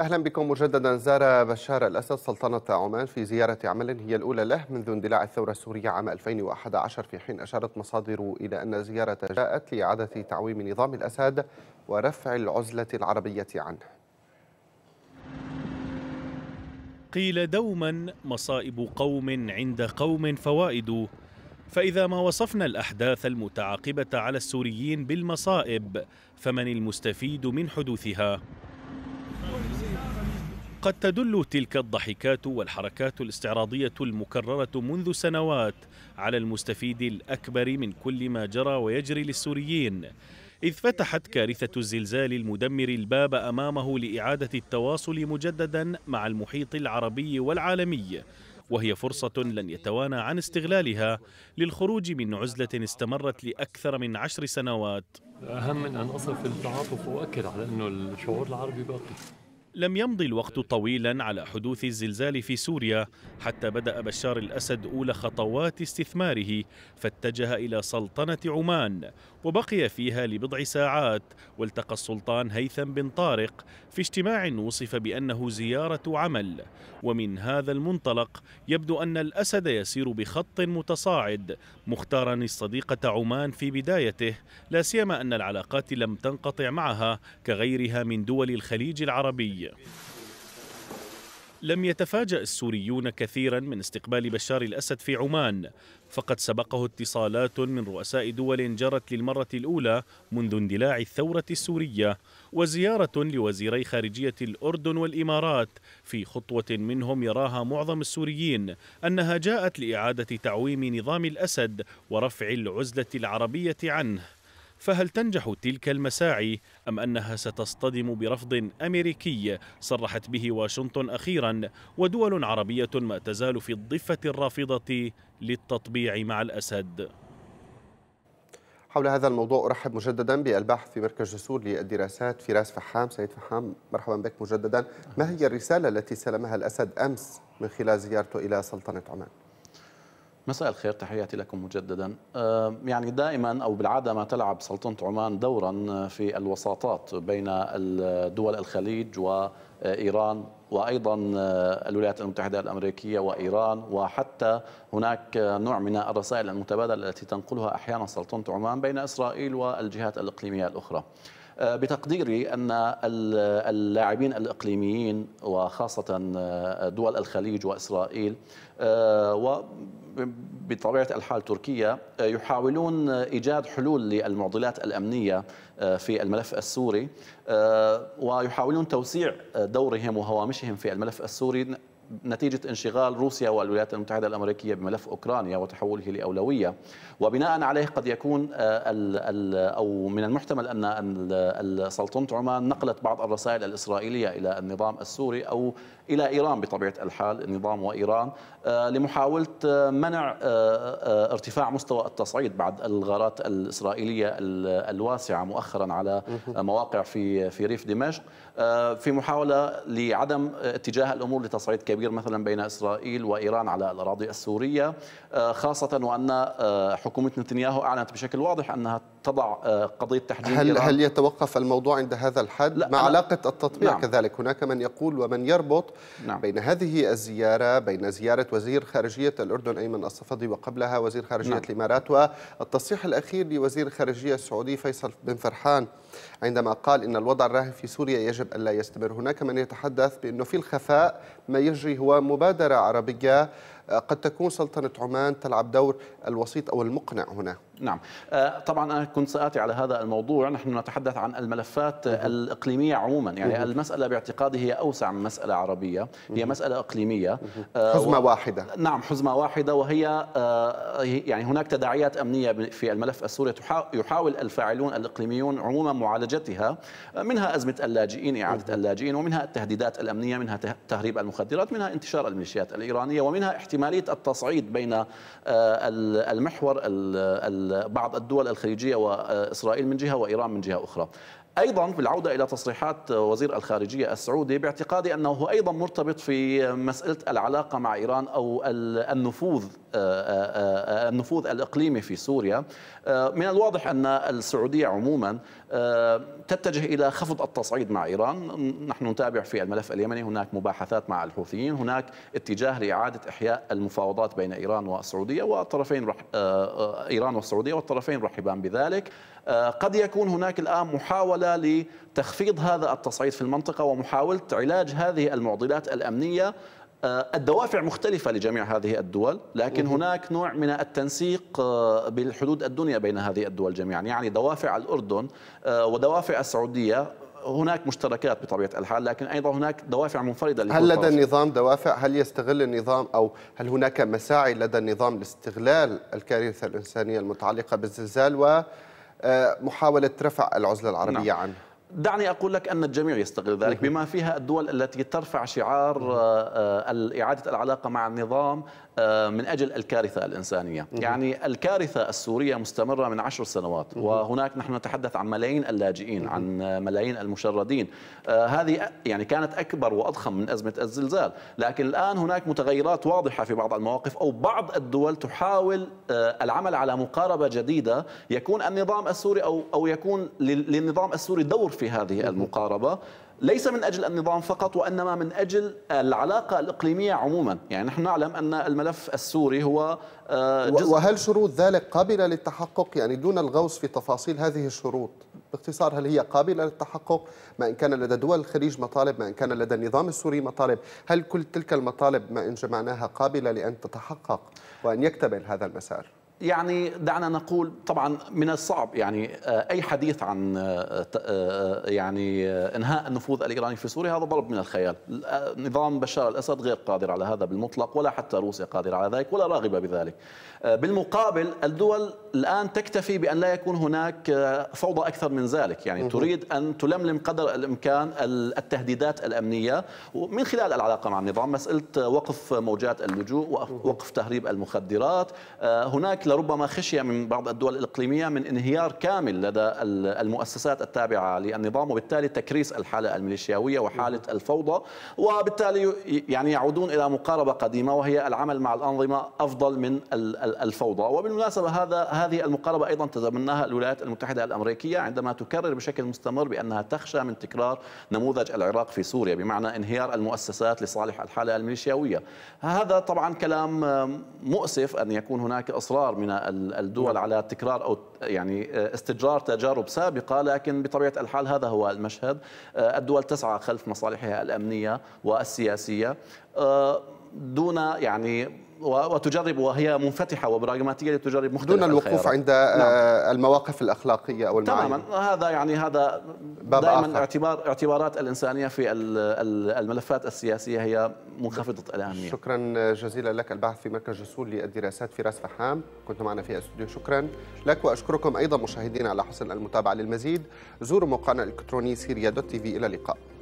أهلا بكم مجددا زار بشار الأسد سلطنة عمان في زيارة عمل هي الأولى له منذ اندلاع الثورة السورية عام 2011 في حين أشارت مصادر إلى أن زيارة جاءت لإعادة تعويم نظام الأسد ورفع العزلة العربية عنه قيل دوما مصائب قوم عند قوم فوائد فإذا ما وصفنا الأحداث المتعاقبة على السوريين بالمصائب فمن المستفيد من حدوثها؟ قد تدل تلك الضحكات والحركات الاستعراضية المكررة منذ سنوات على المستفيد الأكبر من كل ما جرى ويجري للسوريين إذ فتحت كارثة الزلزال المدمر الباب أمامه لإعادة التواصل مجددا مع المحيط العربي والعالمي وهي فرصة لن يتوانى عن استغلالها للخروج من عزلة استمرت لأكثر من عشر سنوات أهم من أن أصل في التعاطف وأؤكد على أنه الشعور العربي باقي لم يمض الوقت طويلا على حدوث الزلزال في سوريا حتى بدأ بشار الأسد أولى خطوات استثماره فاتجه إلى سلطنة عمان وبقي فيها لبضع ساعات والتقى السلطان هيثم بن طارق في اجتماع وصف بأنه زيارة عمل ومن هذا المنطلق يبدو أن الأسد يسير بخط متصاعد مختارا الصديقة عمان في بدايته لا سيما أن العلاقات لم تنقطع معها كغيرها من دول الخليج العربي لم يتفاجأ السوريون كثيرا من استقبال بشار الأسد في عمان فقد سبقه اتصالات من رؤساء دول جرت للمرة الأولى منذ اندلاع الثورة السورية وزيارة لوزيري خارجية الأردن والإمارات في خطوة منهم يراها معظم السوريين أنها جاءت لإعادة تعويم نظام الأسد ورفع العزلة العربية عنه فهل تنجح تلك المساعي أم أنها ستصطدم برفض أمريكي صرحت به واشنطن أخيرا ودول عربية ما تزال في الضفة الرافضة للتطبيع مع الأسد حول هذا الموضوع أرحب مجددا بالباحث في مركز جسور للدراسات فراس فحام سيد فحام مرحبا بك مجددا ما هي الرسالة التي سلمها الأسد أمس من خلال زيارته إلى سلطنة عمان؟ مساء الخير تحياتي لكم مجددا يعني دائما أو بالعادة ما تلعب سلطنة عمان دورا آه، في الوساطات بين دول الخليج وإيران وايضا آه، الولايات المتحده الامريكيه وايران وحتى هناك آه، نوع من الرسائل المتبادله التي تنقلها احيانا سلطنه عمان بين اسرائيل والجهات الاقليميه الاخرى. آه، بتقديري أن اللاعبين الإقليميين وخاصة آه، دول الخليج وإسرائيل آه، وبطبيعة الحال تركيا يحاولون إيجاد حلول للمعضلات الأمنية في الملف السوري ويحاولون توسيع دورهم وهوامشهم في الملف السوري نتيجة انشغال روسيا والولايات المتحدة الأمريكية بملف أوكرانيا وتحوله لأولوية وبناء عليه قد يكون الـ آه، الـ أو من المحتمل أن سلطنة عمان نقلت بعض الرسائل الإسرائيلية إلى النظام السوري أو إلى إيران بطبيعة الحال النظام وإيران آه، لمحاولة آه، منع آه، آه، ارتفاع مستوى التصعيد بعد الغارات الإسرائيلية الواسعة مؤخرا على مواقع في في ريف دمشق في محاولة لعدم اتجاه الأمور لتصعيد كبير مثلا بين إسرائيل وإيران على الأراضي السورية خاصة وأن حكومة نتنياهو أعلنت بشكل واضح أنها تضع قضية تحجيم هل, هل يتوقف الموضوع عند هذا الحد مع علاقة التطبيع نعم. كذلك هناك من يقول ومن يربط نعم. بين هذه الزيارة بين زيارة وزير خارجية الأردن أيمن الصفدي وقبلها وزير خارجية نعم. الإمارات والتصريح الأخير لوزير الخارجية السعودي فيصل بن فرحان عندما قال إن الوضع الراهن في سوريا يجب أن لا يستمر هناك من يتحدث بأنه في الخفاء ما يجري هو مبادرة عربية قد تكون سلطنة عمان تلعب دور الوسيط أو المقنع هنا نعم آه، طبعا أنا كنت سآتي على هذا الموضوع نحن نتحدث عن الملفات آه، الإقليمية عموما يعني المسألة باعتقادي هي أوسع من مسألة عربية هي مسألة إقليمية آه، حزمة واحدة نعم حزمة واحدة وهي يعني هناك تداعيات أمنية في الملف السوري يحاول الفاعلون الإقليميون عموما معالجتها منها أزمة اللاجئين إعادة اللاجئين ومنها التهديدات الأمنية منها تهريب المخدرات منها انتشار الميليشيات الإيرانية ومنها احتمالية التصعيد بين المحور بعض الدول الخليجية وإسرائيل من جهة وإيران من جهة أخرى أيضا بالعودة إلى تصريحات وزير الخارجية السعودي باعتقادي أنه أيضا مرتبط في مسألة العلاقة مع إيران أو النفوذ آه، آه، آه، النفوذ الإقليمي في سوريا من الواضح أن السعودية عموما تتجه إلى خفض التصعيد مع إيران نحن نتابع في الملف اليمني هناك مباحثات مع الحوثيين هناك اتجاه لإعادة إحياء المفاوضات بين إيران والسعودية والطرفين رح... إيران والسعودية والطرفين رحبان بذلك قد يكون هناك الآن محاولة لتخفيض هذا التصعيد في المنطقة ومحاولة علاج هذه المعضلات الأمنية آه، الدوافع مختلفة لجميع هذه الدول لكن هناك نوع من التنسيق آه، بالحدود الدنيا بين هذه الدول جميعا يعني دوافع الأردن آه، ودوافع السعودية هناك مشتركات بطبيعه الحال لكن ايضا هناك دوافع منفرده هل لدى النظام دوافع هل يستغل النظام او هل هناك مساعي لدى النظام لاستغلال الكارثه الانسانيه المتعلقه بالزلزال و آه، محاوله رفع العزله العربيه نعم. عنه دعني أقول لك أن الجميع يستغل ذلك نعم. بما فيها الدول التي ترفع شعار نعم. آه، آه، إعادة العلاقة مع النظام آه، من أجل الكارثة الإنسانية نعم. يعني الكارثة السورية مستمرة من عشر سنوات وهناك نحن نتحدث عن ملايين اللاجئين عن ملايين المشردين هذه يعني كانت أكبر وأضخم من أزمة الزلزال لكن الآن هناك متغيرات واضحة في بعض المواقف أو بعض الدول تحاول العمل على مقاربة جديدة يكون النظام السوري أو, أو يكون للنظام السوري دور في هذه المقاربة ليس من أجل النظام فقط وإنما من أجل العلاقة الإقليمية عموما يعني نحن نعلم أن الملف السوري هو آه، جزء وهل شروط ذلك قابلة للتحقق يعني دون الغوص في تفاصيل هذه الشروط باختصار هل هي قابلة للتحقق ما إن كان لدى دول الخليج مطالب ما إن كان لدى النظام السوري مطالب هل كل تلك المطالب ما إن جمعناها قابلة لأن تتحقق وأن يكتمل هذا المسار يعني دعنا نقول طبعا من الصعب يعني آه، اي حديث عن آه، آه، يعني انهاء النفوذ الايراني في سوريا هذا ضرب من الخيال، نظام بشار الاسد غير قادر على هذا بالمطلق ولا حتى روسيا قادره على ذلك ولا راغبه بذلك. بالمقابل الدول الان تكتفي بان لا يكون هناك فوضى اكثر من ذلك، يعني تريد ان تلملم قدر الامكان التهديدات الامنيه من خلال العلاقه مع النظام، مساله وقف موجات اللجوء، ووقف تهريب المخدرات، هناك لربما خشيه من بعض الدول الاقليميه من انهيار كامل لدى المؤسسات التابعه للنظام وبالتالي تكريس الحاله الميليشياويه وحاله الفوضى وبالتالي يعني يعودون الى مقاربه قديمه وهي العمل مع الانظمه افضل من الفوضى وبالمناسبه هذا هذه المقاربه ايضا تزمناها الولايات المتحده الامريكيه عندما تكرر بشكل مستمر بانها تخشى من تكرار نموذج العراق في سوريا بمعنى انهيار المؤسسات لصالح الحاله الميليشياويه هذا طبعا كلام مؤسف ان يكون هناك اصرار من الدول نعم. على تكرار أو يعني آه، استجرار تجارب سابقة لكن بطبيعة الحال هذا هو المشهد آه، الدول تسعى خلف مصالحها الأمنية والسياسية آه، دون يعني وتجرب وهي منفتحه وبراغماتيه لتجرب مختلف دون الوقوف الخيارات. عند آه، نعم. المواقف الاخلاقيه او المعين. تماما هذا يعني هذا دائما آخر. اعتبار اعتبارات الانسانيه في الملفات السياسيه هي منخفضه الاهميه شكرا جزيلا لك الباحث في مركز جسول للدراسات فراس فحام كنت معنا في الاستوديو شكرا لك واشكركم ايضا مشاهدينا على حسن المتابعه للمزيد زوروا موقعنا الالكتروني سيريا دوت تي في الى اللقاء